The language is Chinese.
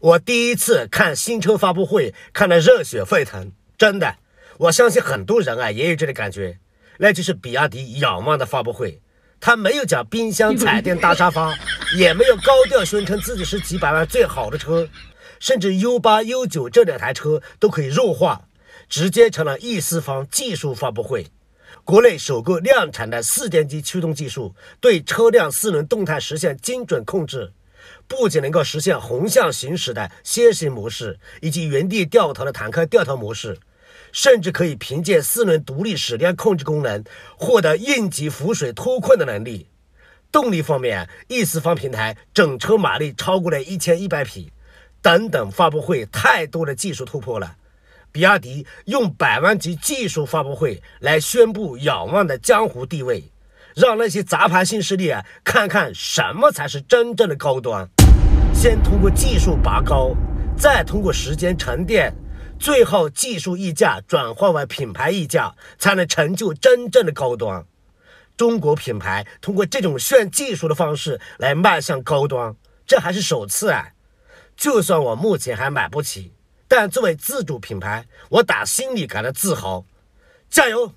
我第一次看新车发布会，看得热血沸腾，真的。我相信很多人啊也有这个感觉，那就是比亚迪仰望的发布会。他没有讲冰箱、彩电、大沙发，也没有高调宣称自己是几百万最好的车，甚至 U 八、U 九这两台车都可以弱化，直接成了硬四方技术发布会。国内首个量产的四电机驱动技术，对车辆四轮动态实现精准控制。不仅能够实现横向行驶的先行模式，以及原地掉头的坦克掉头模式，甚至可以凭借四轮独立矢量控制功能获得应急浮水脱困的能力。动力方面，亿四方平台整车马力超过了一千一百匹。等等，发布会太多的技术突破了。比亚迪用百万级技术发布会来宣布仰望的江湖地位。让那些杂牌新势力看看什么才是真正的高端。先通过技术拔高，再通过时间沉淀，最后技术溢价转化为品牌溢价，才能成就真正的高端。中国品牌通过这种炫技术的方式来迈向高端，这还是首次啊！就算我目前还买不起，但作为自主品牌，我打心里感到自豪。加油！